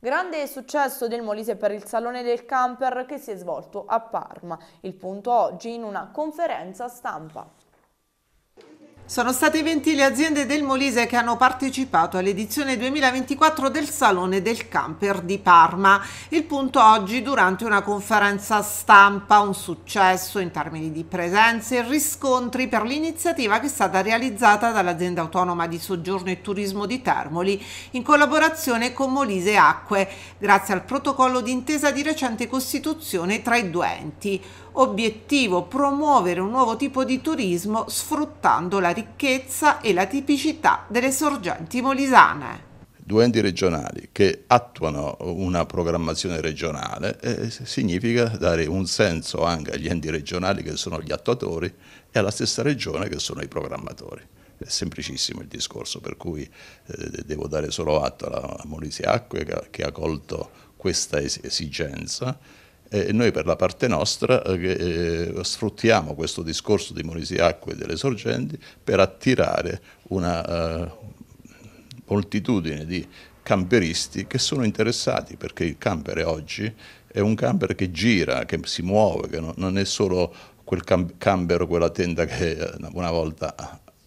Grande successo del Molise per il Salone del Camper che si è svolto a Parma, il punto oggi in una conferenza stampa. Sono state 20 le aziende del Molise che hanno partecipato all'edizione 2024 del Salone del Camper di Parma. Il punto oggi durante una conferenza stampa, un successo in termini di presenze e riscontri per l'iniziativa che è stata realizzata dall'azienda autonoma di soggiorno e turismo di Termoli in collaborazione con Molise Acque, grazie al protocollo d'intesa di recente costituzione tra i due enti. Obiettivo promuovere un nuovo tipo di turismo sfruttando la ricchezza e la tipicità delle sorgenti molisane due enti regionali che attuano una programmazione regionale eh, significa dare un senso anche agli enti regionali che sono gli attuatori e alla stessa regione che sono i programmatori. È semplicissimo il discorso, per cui eh, devo dare solo atto alla Molise Acque che, che ha colto questa esigenza eh, noi per la parte nostra eh, eh sfruttiamo questo discorso di Molisiacque e delle sorgenti per attirare una eh, moltitudine di camperisti che sono interessati perché il camper oggi è un camper che gira, che si muove, che non, non è solo quel cam camper, quella tenda che eh, una volta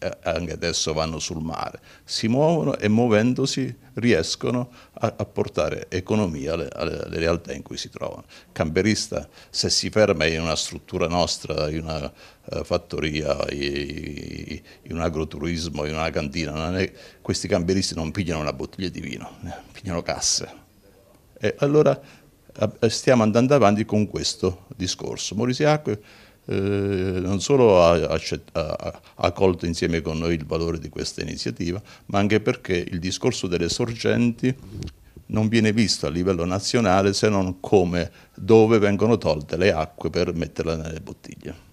eh, anche adesso vanno sul mare, si muovono e muovendosi riescono a, a portare economia alle, alle, realtà in cui si trovano. Camperista, se si ferma in una struttura nostra, in una uh, fattoria, in, un agroturismo, in una cantina, è, questi camperisti non pigliano una bottiglia di vino, eh, pigliano casse. E allora stiamo andando avanti con questo discorso. Morisi Acque eh, non solo ha, ha, ha, colto insieme con noi il valore di questa iniziativa, ma anche perché il discorso delle sorgenti non viene visto a livello nazionale se non come dove vengono tolte le acque per metterle nelle bottiglie.